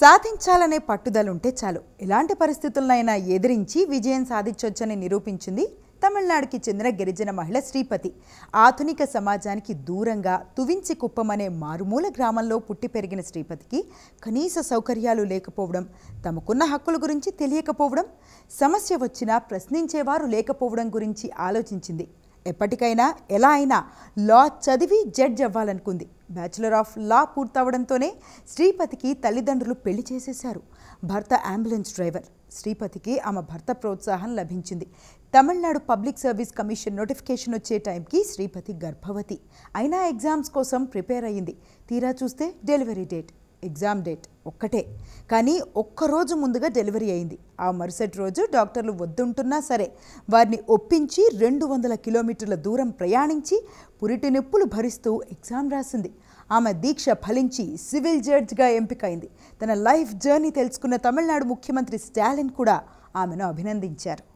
సాధించాలనే పట్టుదలుంటే చాలు ఎలాంటి పరిస్థితులనైనా ఎదిరించి విజయం సాధించవచ్చని నిరూపించింది తమిళనాడుకి చెందిన గిరిజన మహిళ శ్రీపతి ఆధునిక సమాజానికి దూరంగా తువించి కుప్పమనే మారుమూల గ్రామంలో పుట్టి పెరిగిన శ్రీపతికి కనీస సౌకర్యాలు లేకపోవడం తమకున్న హక్కుల గురించి తెలియకపోవడం సమస్య వచ్చినా ప్రశ్నించేవారు లేకపోవడం గురించి ఆలోచించింది ఎప్పటికైనా ఎలా అయినా లా చదివి జడ్జ్ అవ్వాలనుకుంది బ్యాచులర్ ఆఫ్ లా పూర్తవడంతోనే శ్రీపతికి తల్లిదండ్రులు పెళ్లి చేసేశారు భర్త అంబులెన్స్ డ్రైవర్ శ్రీపతికి ఆమె భర్త ప్రోత్సాహం లభించింది Tamil Nadu public service commission notification వచ్చే టైంకి శ్రీపతి గర్భవతి అయినా ఎగ్జామ్స్ కోసం ప్రిపేర్ అయ్యింది తీరా చూస్తే డెలివరీ డేట్ ఎగ్జామ్ డేట్ ఒక్కటే కానీ ఒక్కరోజు ముందుగా డెలివరీ అయింది ఆ మరుసటి రోజు డాక్టర్లు వద్దుంటున్నా సరే వారిని ఒప్పించి రెండు వందల కిలోమీటర్ల దూరం ప్రయాణించి పురిటి నొప్పులు భరిస్తూ ఎగ్జామ్ రాసింది ఆమె దీక్ష ఫలించి సివిల్ జడ్జ్గా ఎంపికైంది తన లైఫ్ జర్నీ తెలుసుకున్న తమిళనాడు ముఖ్యమంత్రి స్టాలిన్ కూడా ఆమెను అభినందించారు